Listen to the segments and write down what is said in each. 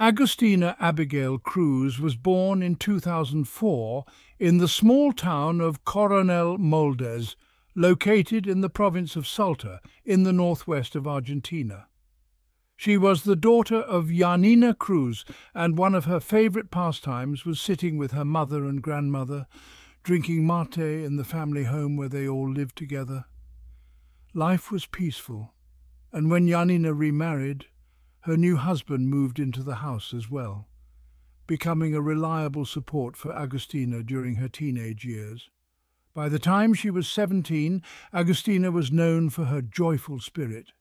Agustina Abigail Cruz was born in 2004 in the small town of Coronel Moldes, located in the province of Salta in the northwest of Argentina. She was the daughter of Janina Cruz, and one of her favourite pastimes was sitting with her mother and grandmother, drinking mate in the family home where they all lived together. Life was peaceful, and when Janina remarried, her new husband moved into the house as well, becoming a reliable support for Agustina during her teenage years. By the time she was 17, Agustina was known for her joyful spirit.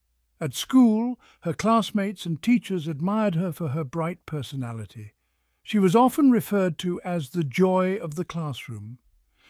At school, her classmates and teachers admired her for her bright personality. She was often referred to as the joy of the classroom.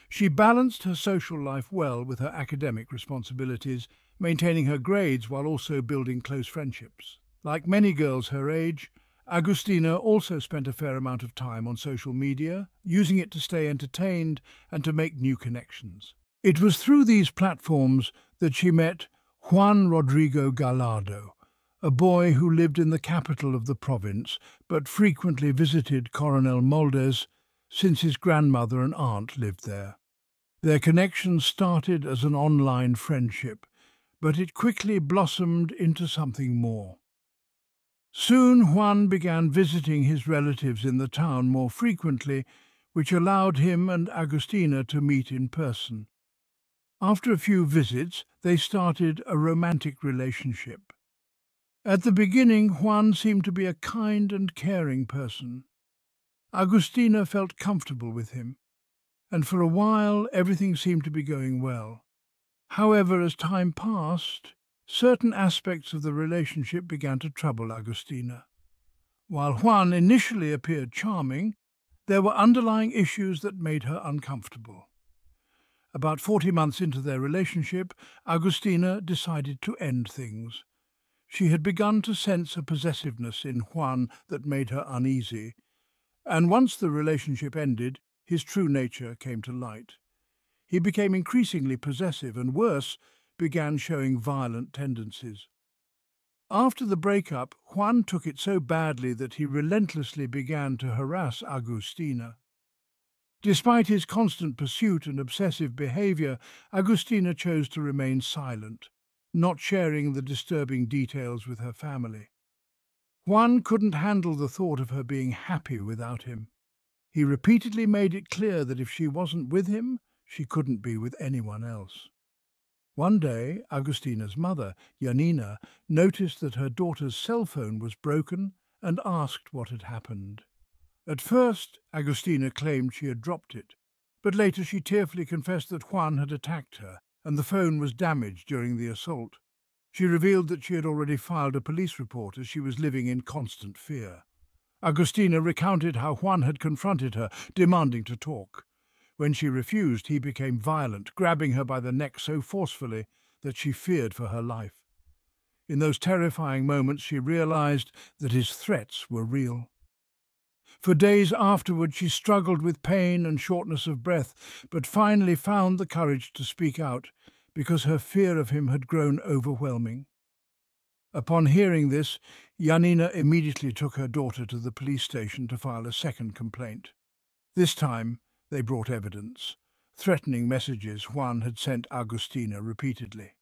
She balanced her social life well with her academic responsibilities, maintaining her grades while also building close friendships. Like many girls her age, Agustina also spent a fair amount of time on social media, using it to stay entertained and to make new connections. It was through these platforms that she met Juan Rodrigo Gallardo, a boy who lived in the capital of the province but frequently visited Coronel Moldes since his grandmother and aunt lived there. Their connection started as an online friendship, but it quickly blossomed into something more. Soon Juan began visiting his relatives in the town more frequently, which allowed him and Agustina to meet in person. After a few visits, they started a romantic relationship. At the beginning, Juan seemed to be a kind and caring person. Agustina felt comfortable with him, and for a while everything seemed to be going well. However, as time passed, certain aspects of the relationship began to trouble Agustina. While Juan initially appeared charming, there were underlying issues that made her uncomfortable. About 40 months into their relationship, Agustina decided to end things. She had begun to sense a possessiveness in Juan that made her uneasy, and once the relationship ended, his true nature came to light. He became increasingly possessive and worse, began showing violent tendencies. After the breakup, Juan took it so badly that he relentlessly began to harass Agustina. Despite his constant pursuit and obsessive behaviour, Agustina chose to remain silent, not sharing the disturbing details with her family. Juan couldn't handle the thought of her being happy without him. He repeatedly made it clear that if she wasn't with him, she couldn't be with anyone else. One day, Agustina's mother, Janina, noticed that her daughter's cell phone was broken and asked what had happened. At first, Agustina claimed she had dropped it, but later she tearfully confessed that Juan had attacked her and the phone was damaged during the assault. She revealed that she had already filed a police report as she was living in constant fear. Agustina recounted how Juan had confronted her, demanding to talk. When she refused, he became violent, grabbing her by the neck so forcefully that she feared for her life. In those terrifying moments, she realized that his threats were real. For days afterward, she struggled with pain and shortness of breath, but finally found the courage to speak out because her fear of him had grown overwhelming. Upon hearing this, Janina immediately took her daughter to the police station to file a second complaint. This time, they brought evidence, threatening messages Juan had sent Agustina repeatedly.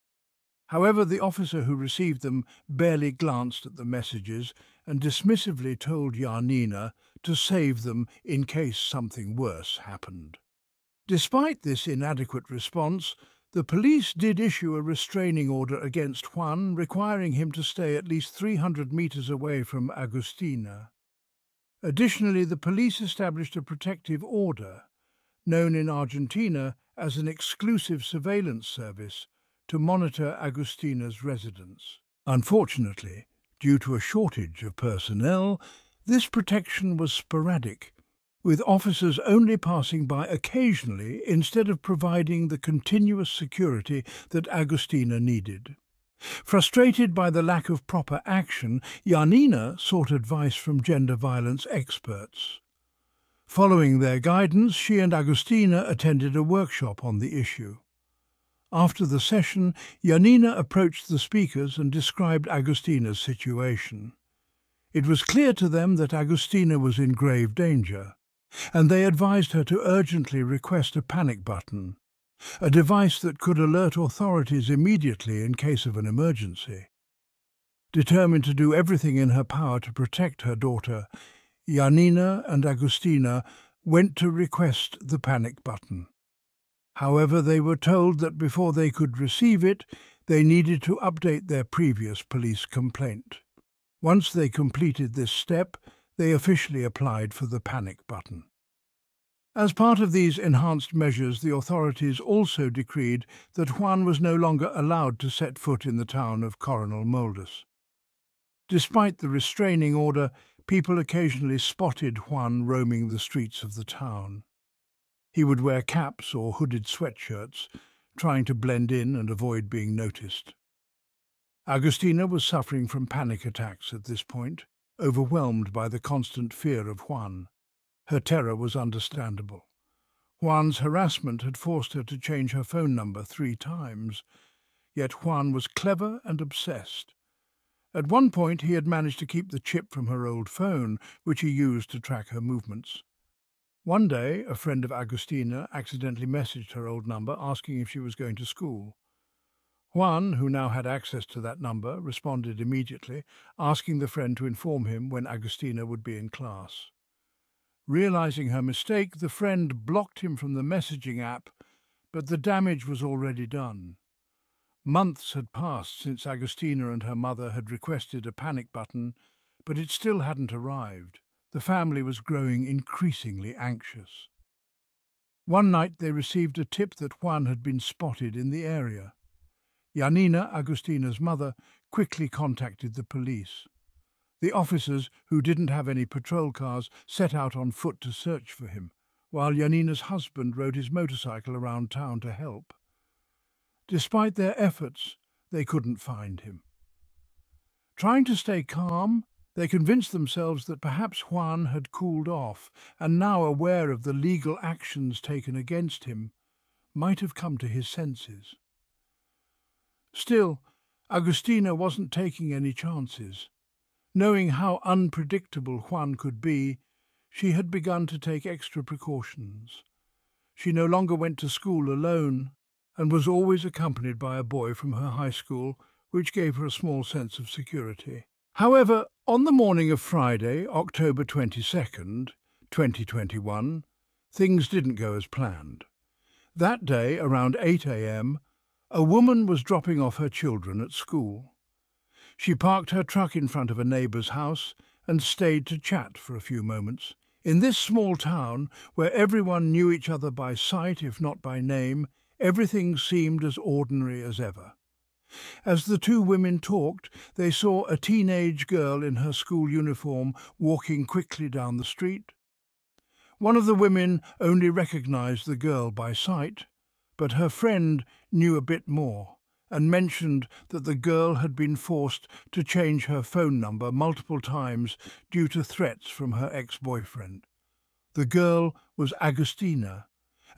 However, the officer who received them barely glanced at the messages and dismissively told Yarmina to save them in case something worse happened. Despite this inadequate response, the police did issue a restraining order against Juan, requiring him to stay at least 300 metres away from Agustina. Additionally, the police established a protective order known in Argentina as an exclusive surveillance service to monitor Agustina's residence. Unfortunately, due to a shortage of personnel, this protection was sporadic, with officers only passing by occasionally instead of providing the continuous security that Agustina needed. Frustrated by the lack of proper action, Janina sought advice from gender violence experts. Following their guidance, she and Agustina attended a workshop on the issue. After the session, Janina approached the speakers and described Agustina's situation. It was clear to them that Agustina was in grave danger, and they advised her to urgently request a panic button, a device that could alert authorities immediately in case of an emergency. Determined to do everything in her power to protect her daughter, Janina and Agustina went to request the panic button. However, they were told that before they could receive it, they needed to update their previous police complaint. Once they completed this step, they officially applied for the panic button. As part of these enhanced measures, the authorities also decreed that Juan was no longer allowed to set foot in the town of Coronel Moldus. Despite the restraining order, people occasionally spotted Juan roaming the streets of the town. He would wear caps or hooded sweatshirts, trying to blend in and avoid being noticed. Agustina was suffering from panic attacks at this point, overwhelmed by the constant fear of Juan. Her terror was understandable. Juan's harassment had forced her to change her phone number three times, yet Juan was clever and obsessed. At one point, he had managed to keep the chip from her old phone, which he used to track her movements. One day, a friend of Agustina accidentally messaged her old number asking if she was going to school. Juan, who now had access to that number, responded immediately, asking the friend to inform him when Agustina would be in class. Realizing her mistake, the friend blocked him from the messaging app, but the damage was already done. Months had passed since Agustina and her mother had requested a panic button, but it still hadn't arrived. The family was growing increasingly anxious. One night they received a tip that Juan had been spotted in the area. Janina, Agustina's mother, quickly contacted the police. The officers, who didn't have any patrol cars, set out on foot to search for him, while Janina's husband rode his motorcycle around town to help. Despite their efforts, they couldn't find him. Trying to stay calm, they convinced themselves that perhaps Juan had cooled off and now aware of the legal actions taken against him, might have come to his senses. Still, Agustina wasn't taking any chances. Knowing how unpredictable Juan could be, she had begun to take extra precautions. She no longer went to school alone and was always accompanied by a boy from her high school, which gave her a small sense of security. However, on the morning of Friday, October 22nd, 2021, things didn't go as planned. That day, around 8 a.m., a woman was dropping off her children at school. She parked her truck in front of a neighbour's house and stayed to chat for a few moments. In this small town, where everyone knew each other by sight if not by name, Everything seemed as ordinary as ever. As the two women talked, they saw a teenage girl in her school uniform walking quickly down the street. One of the women only recognized the girl by sight, but her friend knew a bit more and mentioned that the girl had been forced to change her phone number multiple times due to threats from her ex-boyfriend. The girl was Agustina,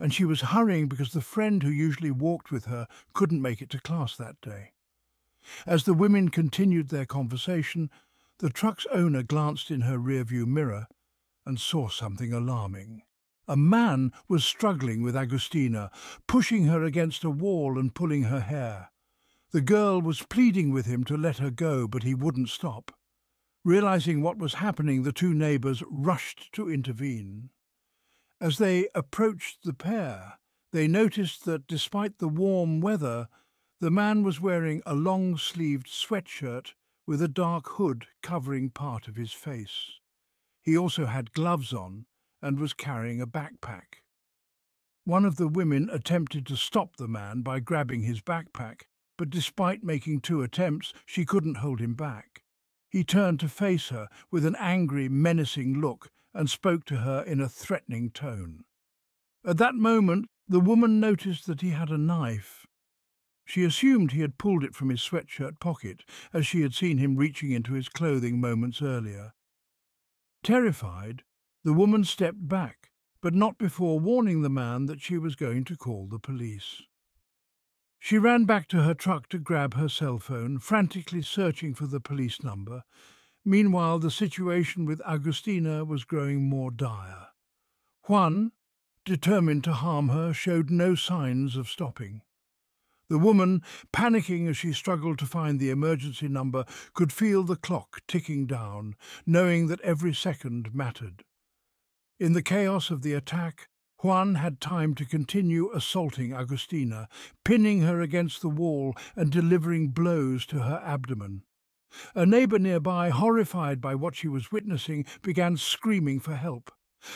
and she was hurrying because the friend who usually walked with her couldn't make it to class that day. As the women continued their conversation, the truck's owner glanced in her rearview mirror and saw something alarming. A man was struggling with Agustina, pushing her against a wall and pulling her hair. The girl was pleading with him to let her go, but he wouldn't stop. Realizing what was happening, the two neighbours rushed to intervene. As they approached the pair, they noticed that despite the warm weather, the man was wearing a long-sleeved sweatshirt with a dark hood covering part of his face. He also had gloves on and was carrying a backpack. One of the women attempted to stop the man by grabbing his backpack, but despite making two attempts, she couldn't hold him back. He turned to face her with an angry, menacing look and spoke to her in a threatening tone. At that moment, the woman noticed that he had a knife. She assumed he had pulled it from his sweatshirt pocket, as she had seen him reaching into his clothing moments earlier. Terrified, the woman stepped back, but not before warning the man that she was going to call the police. She ran back to her truck to grab her cell phone, frantically searching for the police number, Meanwhile, the situation with Agustina was growing more dire. Juan, determined to harm her, showed no signs of stopping. The woman, panicking as she struggled to find the emergency number, could feel the clock ticking down, knowing that every second mattered. In the chaos of the attack, Juan had time to continue assaulting Agustina, pinning her against the wall and delivering blows to her abdomen. A neighbour nearby, horrified by what she was witnessing, began screaming for help.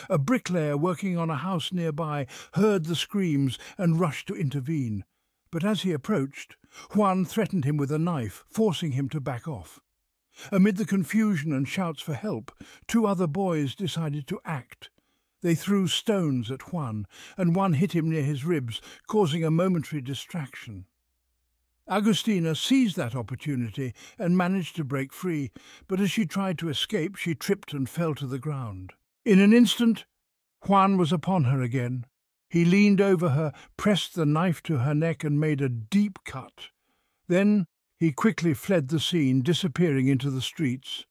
A bricklayer working on a house nearby heard the screams and rushed to intervene. But as he approached, Juan threatened him with a knife, forcing him to back off. Amid the confusion and shouts for help, two other boys decided to act. They threw stones at Juan, and one hit him near his ribs, causing a momentary distraction. Agustina seized that opportunity and managed to break free, but as she tried to escape, she tripped and fell to the ground. In an instant, Juan was upon her again. He leaned over her, pressed the knife to her neck, and made a deep cut. Then he quickly fled the scene, disappearing into the streets.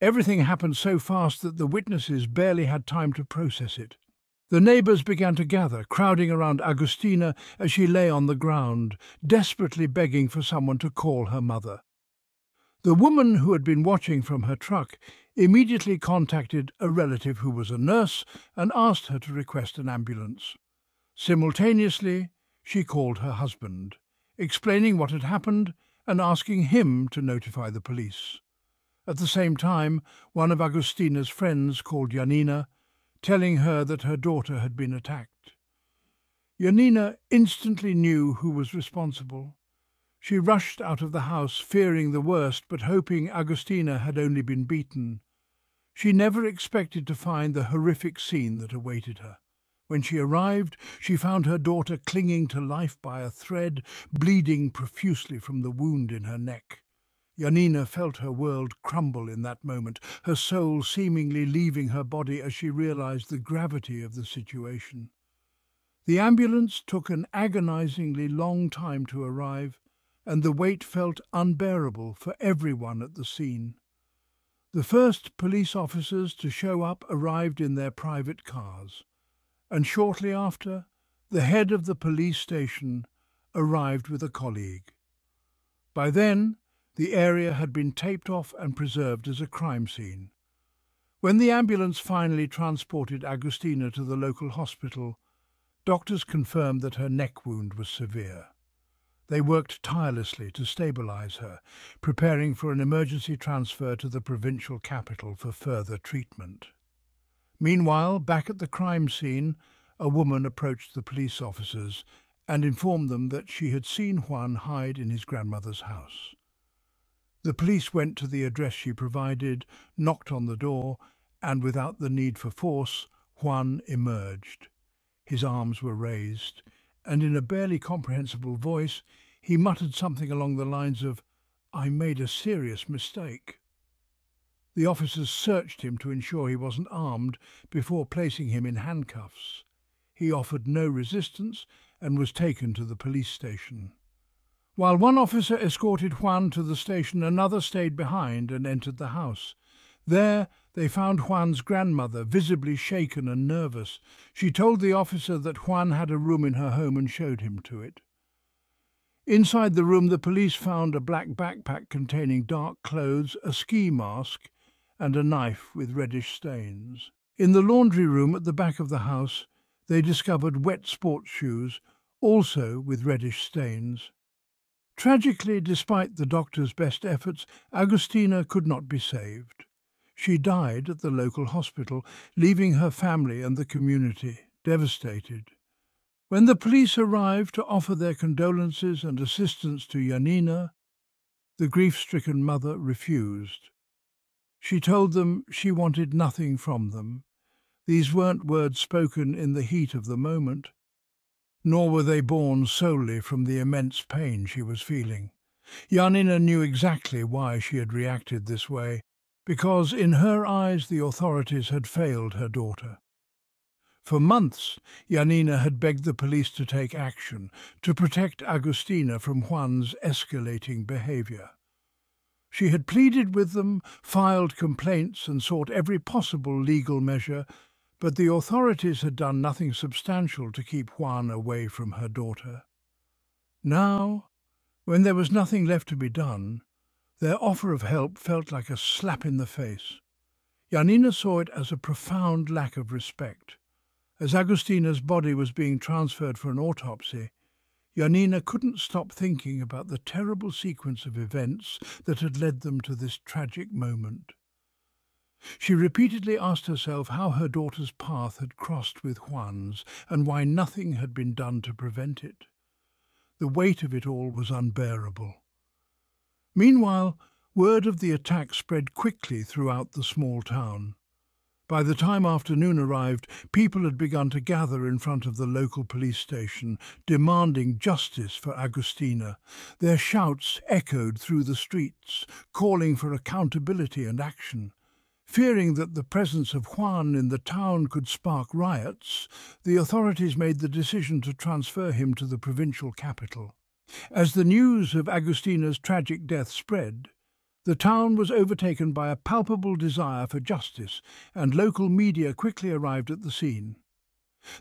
Everything happened so fast that the witnesses barely had time to process it. The neighbours began to gather, crowding around Agustina as she lay on the ground, desperately begging for someone to call her mother. The woman who had been watching from her truck immediately contacted a relative who was a nurse and asked her to request an ambulance. Simultaneously, she called her husband, explaining what had happened and asking him to notify the police. At the same time, one of Agustina's friends called Janina telling her that her daughter had been attacked. Janina instantly knew who was responsible. She rushed out of the house, fearing the worst, but hoping Agustina had only been beaten. She never expected to find the horrific scene that awaited her. When she arrived, she found her daughter clinging to life by a thread, bleeding profusely from the wound in her neck. Janina felt her world crumble in that moment, her soul seemingly leaving her body as she realized the gravity of the situation. The ambulance took an agonizingly long time to arrive, and the wait felt unbearable for everyone at the scene. The first police officers to show up arrived in their private cars, and shortly after, the head of the police station arrived with a colleague. By then, the area had been taped off and preserved as a crime scene. When the ambulance finally transported Agustina to the local hospital, doctors confirmed that her neck wound was severe. They worked tirelessly to stabilize her, preparing for an emergency transfer to the provincial capital for further treatment. Meanwhile, back at the crime scene, a woman approached the police officers and informed them that she had seen Juan hide in his grandmother's house. The police went to the address she provided, knocked on the door, and without the need for force, Juan emerged. His arms were raised, and in a barely comprehensible voice, he muttered something along the lines of, I made a serious mistake. The officers searched him to ensure he wasn't armed before placing him in handcuffs. He offered no resistance and was taken to the police station. While one officer escorted Juan to the station, another stayed behind and entered the house. There, they found Juan's grandmother, visibly shaken and nervous. She told the officer that Juan had a room in her home and showed him to it. Inside the room, the police found a black backpack containing dark clothes, a ski mask, and a knife with reddish stains. In the laundry room at the back of the house, they discovered wet sports shoes, also with reddish stains. Tragically, despite the doctor's best efforts, Agustina could not be saved. She died at the local hospital, leaving her family and the community devastated. When the police arrived to offer their condolences and assistance to Janina, the grief-stricken mother refused. She told them she wanted nothing from them. These weren't words spoken in the heat of the moment nor were they born solely from the immense pain she was feeling. Janina knew exactly why she had reacted this way, because in her eyes the authorities had failed her daughter. For months, Janina had begged the police to take action to protect Agustina from Juan's escalating behaviour. She had pleaded with them, filed complaints and sought every possible legal measure but the authorities had done nothing substantial to keep Juan away from her daughter. Now, when there was nothing left to be done, their offer of help felt like a slap in the face. Janina saw it as a profound lack of respect. As Agustina's body was being transferred for an autopsy, Janina couldn't stop thinking about the terrible sequence of events that had led them to this tragic moment. She repeatedly asked herself how her daughter's path had crossed with Juan's and why nothing had been done to prevent it. The weight of it all was unbearable. Meanwhile, word of the attack spread quickly throughout the small town. By the time afternoon arrived, people had begun to gather in front of the local police station, demanding justice for Agustina. Their shouts echoed through the streets, calling for accountability and action. Fearing that the presence of Juan in the town could spark riots, the authorities made the decision to transfer him to the provincial capital. As the news of Agustina's tragic death spread, the town was overtaken by a palpable desire for justice, and local media quickly arrived at the scene.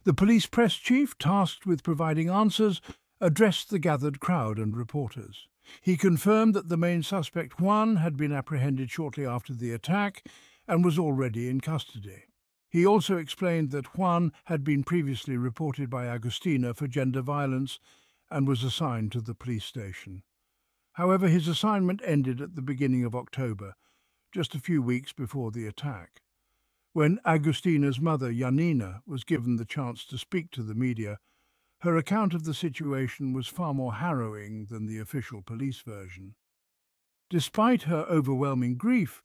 The police press chief, tasked with providing answers, addressed the gathered crowd and reporters. He confirmed that the main suspect, Juan, had been apprehended shortly after the attack and was already in custody. He also explained that Juan had been previously reported by Agustina for gender violence and was assigned to the police station. However, his assignment ended at the beginning of October, just a few weeks before the attack. When Agustina's mother, Janina, was given the chance to speak to the media, her account of the situation was far more harrowing than the official police version. Despite her overwhelming grief,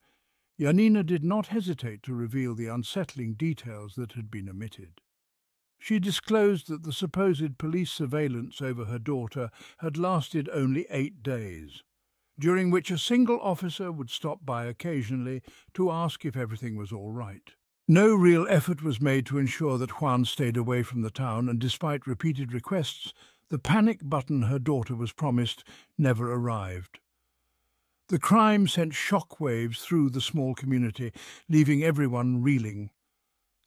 Janina did not hesitate to reveal the unsettling details that had been omitted. She disclosed that the supposed police surveillance over her daughter had lasted only eight days, during which a single officer would stop by occasionally to ask if everything was all right. No real effort was made to ensure that Juan stayed away from the town, and despite repeated requests, the panic button her daughter was promised never arrived. The crime sent shockwaves through the small community, leaving everyone reeling.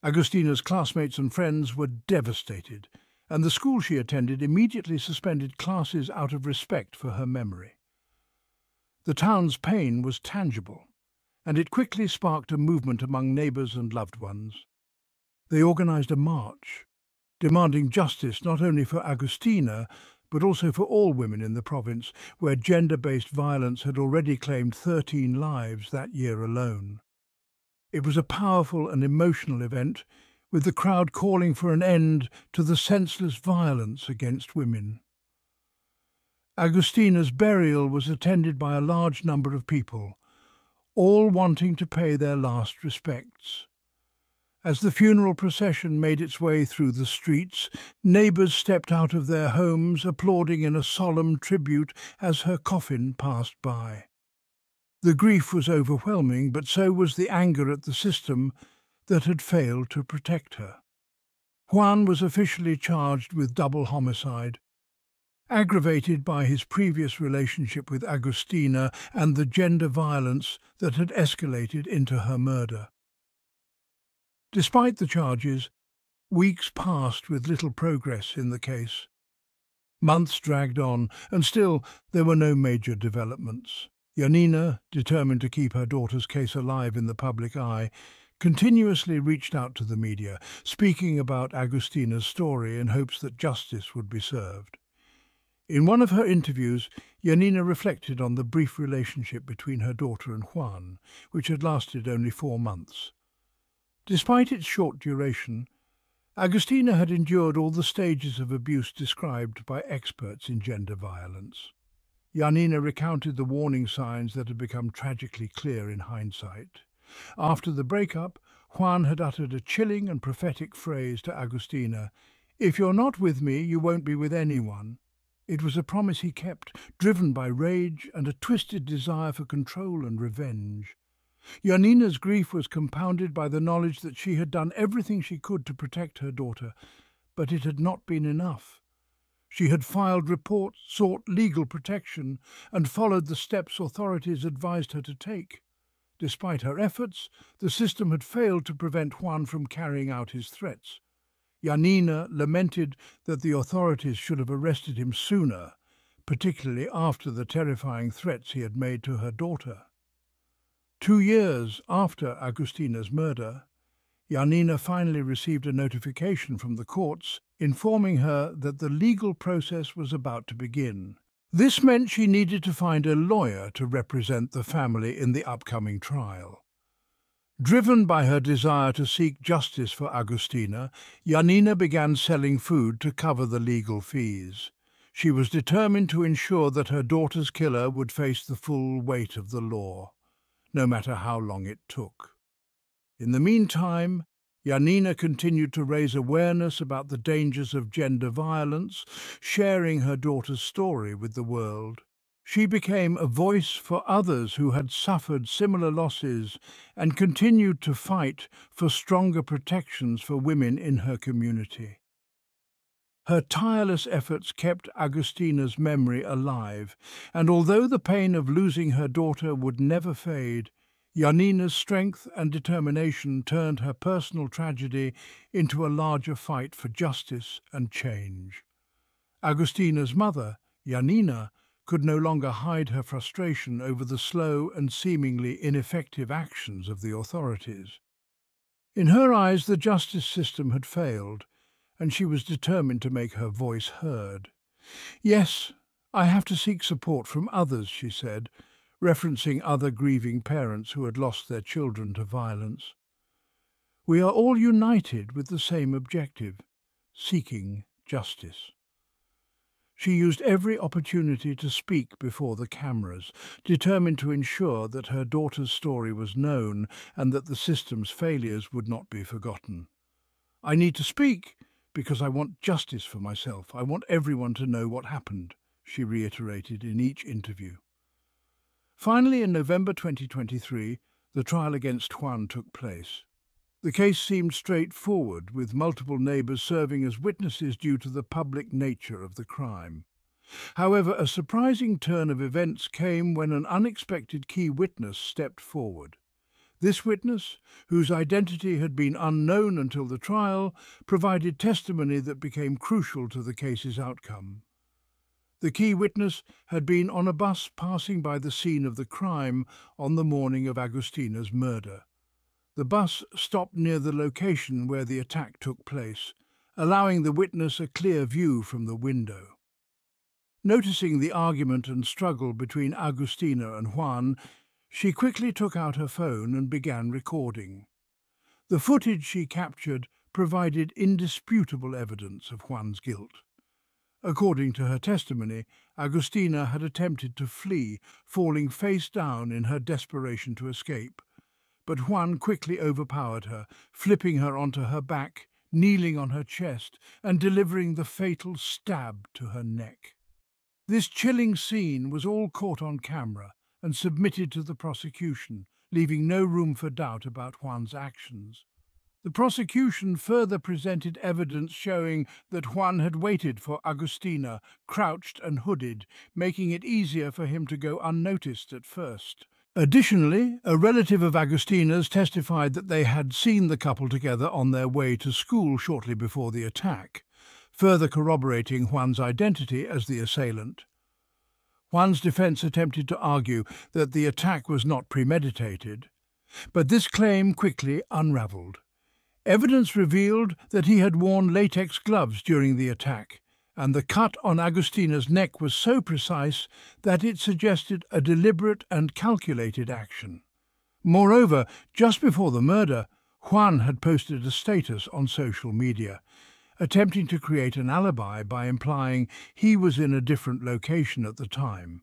Agustina's classmates and friends were devastated, and the school she attended immediately suspended classes out of respect for her memory. The town's pain was tangible, and it quickly sparked a movement among neighbours and loved ones. They organised a march, demanding justice not only for Agustina but also for all women in the province, where gender-based violence had already claimed 13 lives that year alone. It was a powerful and emotional event, with the crowd calling for an end to the senseless violence against women. Agustina's burial was attended by a large number of people, all wanting to pay their last respects. As the funeral procession made its way through the streets, neighbours stepped out of their homes, applauding in a solemn tribute as her coffin passed by. The grief was overwhelming, but so was the anger at the system that had failed to protect her. Juan was officially charged with double homicide, aggravated by his previous relationship with Agustina and the gender violence that had escalated into her murder. Despite the charges, weeks passed with little progress in the case. Months dragged on, and still there were no major developments. Janina, determined to keep her daughter's case alive in the public eye, continuously reached out to the media, speaking about Agustina's story in hopes that justice would be served. In one of her interviews, Janina reflected on the brief relationship between her daughter and Juan, which had lasted only four months. Despite its short duration, Agostina had endured all the stages of abuse described by experts in gender violence. Janina recounted the warning signs that had become tragically clear in hindsight. After the breakup, Juan had uttered a chilling and prophetic phrase to Agostina, If you're not with me, you won't be with anyone. It was a promise he kept, driven by rage and a twisted desire for control and revenge. Janina's grief was compounded by the knowledge that she had done everything she could to protect her daughter, but it had not been enough. She had filed reports, sought legal protection, and followed the steps authorities advised her to take. Despite her efforts, the system had failed to prevent Juan from carrying out his threats. Janina lamented that the authorities should have arrested him sooner, particularly after the terrifying threats he had made to her daughter. Two years after Agustina's murder, Janina finally received a notification from the courts informing her that the legal process was about to begin. This meant she needed to find a lawyer to represent the family in the upcoming trial. Driven by her desire to seek justice for Agustina, Janina began selling food to cover the legal fees. She was determined to ensure that her daughter's killer would face the full weight of the law no matter how long it took. In the meantime, Janina continued to raise awareness about the dangers of gender violence, sharing her daughter's story with the world. She became a voice for others who had suffered similar losses and continued to fight for stronger protections for women in her community. Her tireless efforts kept Agustina's memory alive, and although the pain of losing her daughter would never fade, Janina's strength and determination turned her personal tragedy into a larger fight for justice and change. Agustina's mother, Janina, could no longer hide her frustration over the slow and seemingly ineffective actions of the authorities. In her eyes, the justice system had failed, and she was determined to make her voice heard. Yes, I have to seek support from others, she said, referencing other grieving parents who had lost their children to violence. We are all united with the same objective, seeking justice. She used every opportunity to speak before the cameras, determined to ensure that her daughter's story was known and that the system's failures would not be forgotten. I need to speak, because I want justice for myself. I want everyone to know what happened, she reiterated in each interview. Finally, in November 2023, the trial against Juan took place. The case seemed straightforward, with multiple neighbours serving as witnesses due to the public nature of the crime. However, a surprising turn of events came when an unexpected key witness stepped forward. This witness, whose identity had been unknown until the trial, provided testimony that became crucial to the case's outcome. The key witness had been on a bus passing by the scene of the crime on the morning of Agustina's murder. The bus stopped near the location where the attack took place, allowing the witness a clear view from the window. Noticing the argument and struggle between Agustina and Juan, she quickly took out her phone and began recording. The footage she captured provided indisputable evidence of Juan's guilt. According to her testimony, Agustina had attempted to flee, falling face down in her desperation to escape. But Juan quickly overpowered her, flipping her onto her back, kneeling on her chest and delivering the fatal stab to her neck. This chilling scene was all caught on camera and submitted to the prosecution, leaving no room for doubt about Juan's actions. The prosecution further presented evidence showing that Juan had waited for Agustina, crouched and hooded, making it easier for him to go unnoticed at first. Additionally, a relative of Agustina's testified that they had seen the couple together on their way to school shortly before the attack, further corroborating Juan's identity as the assailant. Juan's defense attempted to argue that the attack was not premeditated, but this claim quickly unraveled. Evidence revealed that he had worn latex gloves during the attack, and the cut on Agustina's neck was so precise that it suggested a deliberate and calculated action. Moreover, just before the murder, Juan had posted a status on social media attempting to create an alibi by implying he was in a different location at the time.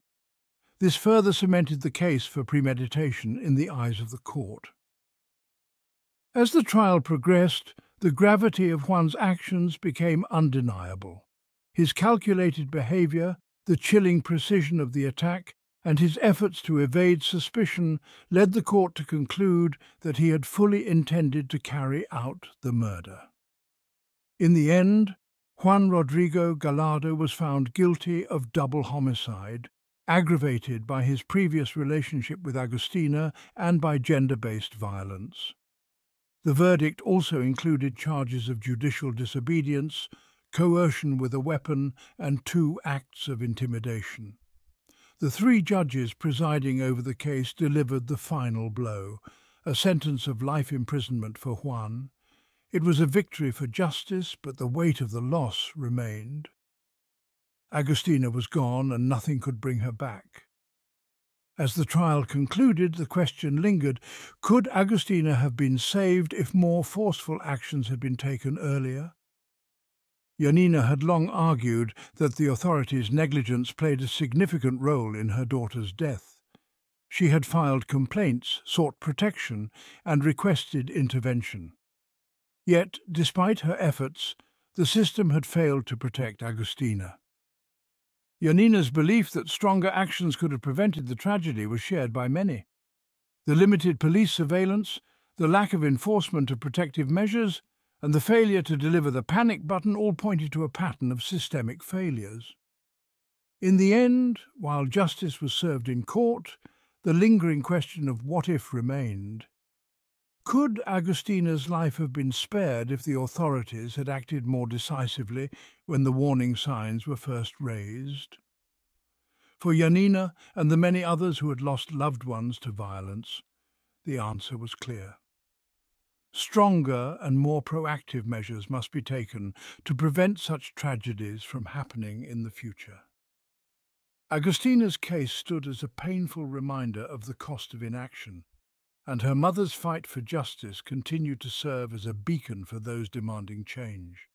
This further cemented the case for premeditation in the eyes of the court. As the trial progressed, the gravity of Juan's actions became undeniable. His calculated behaviour, the chilling precision of the attack, and his efforts to evade suspicion led the court to conclude that he had fully intended to carry out the murder. In the end, Juan Rodrigo Galardo was found guilty of double homicide, aggravated by his previous relationship with Agustina and by gender-based violence. The verdict also included charges of judicial disobedience, coercion with a weapon and two acts of intimidation. The three judges presiding over the case delivered the final blow, a sentence of life imprisonment for Juan it was a victory for justice, but the weight of the loss remained. Agostina was gone and nothing could bring her back. As the trial concluded, the question lingered, could Agostina have been saved if more forceful actions had been taken earlier? Yanina had long argued that the authorities' negligence played a significant role in her daughter's death. She had filed complaints, sought protection, and requested intervention. Yet, despite her efforts, the system had failed to protect Agustina. Janina's belief that stronger actions could have prevented the tragedy was shared by many. The limited police surveillance, the lack of enforcement of protective measures, and the failure to deliver the panic button all pointed to a pattern of systemic failures. In the end, while justice was served in court, the lingering question of what if remained. Could Agostina's life have been spared if the authorities had acted more decisively when the warning signs were first raised? For Janina and the many others who had lost loved ones to violence, the answer was clear. Stronger and more proactive measures must be taken to prevent such tragedies from happening in the future. Agostina's case stood as a painful reminder of the cost of inaction and her mother's fight for justice continued to serve as a beacon for those demanding change.